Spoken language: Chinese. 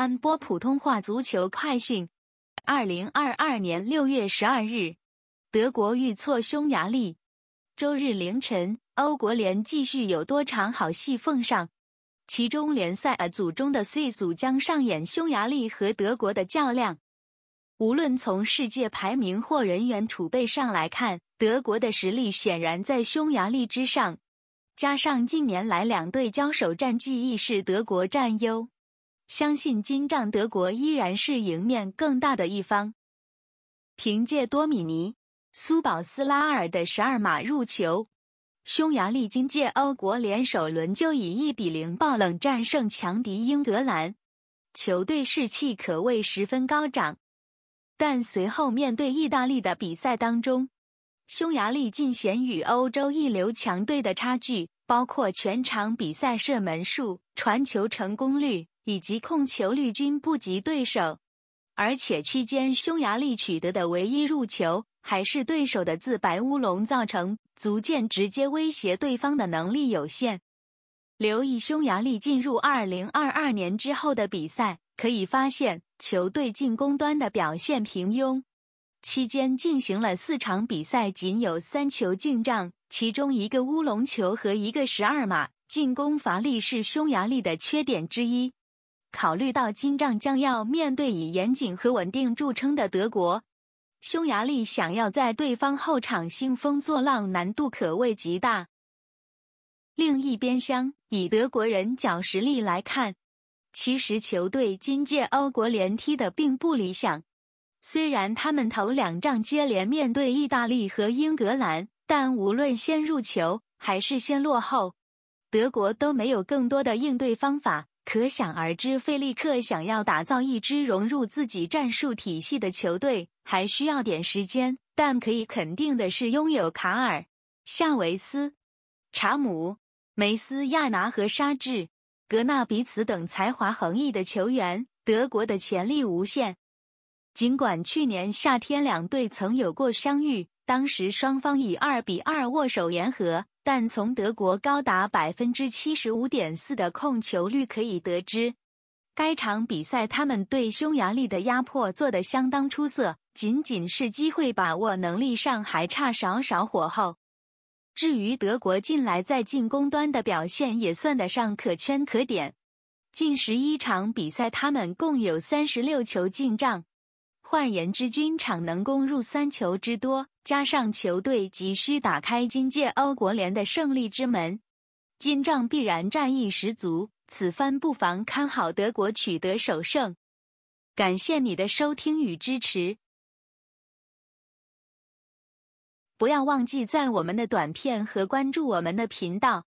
安播普通话足球快讯。二零二二年六月十二日，德国遇挫匈牙利。周日凌晨，欧国联继续有多场好戏奉上，其中联赛 A 组中的 C 组将上演匈牙利和德国的较量。无论从世界排名或人员储备上来看，德国的实力显然在匈牙利之上，加上近年来两队交手战绩亦是德国占优。相信金仗德国依然是赢面更大的一方。凭借多米尼·苏保斯拉尔的十二码入球，匈牙利今届欧国联首轮就以一比零爆冷战胜强敌英格兰，球队士气可谓十分高涨。但随后面对意大利的比赛当中，匈牙利尽显与欧洲一流强队的差距，包括全场比赛射门数、传球成功率。以及控球率均不及对手，而且期间匈牙利取得的唯一入球还是对手的自白乌龙，造成足见直接威胁对方的能力有限。留意匈牙利进入二零二二年之后的比赛，可以发现球队进攻端的表现平庸，期间进行了四场比赛，仅有三球进账，其中一个乌龙球和一个十二码，进攻乏力是匈牙利的缺点之一。考虑到金帐将要面对以严谨和稳定著称的德国、匈牙利，想要在对方后场兴风作浪难度可谓极大。另一边厢，以德国人脚实力来看，其实球队今届欧国联踢的并不理想。虽然他们头两仗接连面对意大利和英格兰，但无论先入球还是先落后，德国都没有更多的应对方法。可想而知，费利克想要打造一支融入自己战术体系的球队，还需要点时间。但可以肯定的是，拥有卡尔、夏维斯、查姆、梅斯、亚拿和沙治、格纳比茨等才华横溢的球员，德国的潜力无限。尽管去年夏天两队曾有过相遇。当时双方以二比二握手言和，但从德国高达百分之七十五点四的控球率可以得知，该场比赛他们对匈牙利的压迫做得相当出色，仅仅是机会把握能力上还差少少火候。至于德国近来在进攻端的表现也算得上可圈可点，近十一场比赛他们共有三十六球进账。换言之，军场能攻入三球之多，加上球队急需打开今届欧国联的胜利之门，今仗必然战意十足。此番不妨看好德国取得首胜。感谢你的收听与支持，不要忘记在我们的短片和关注我们的频道。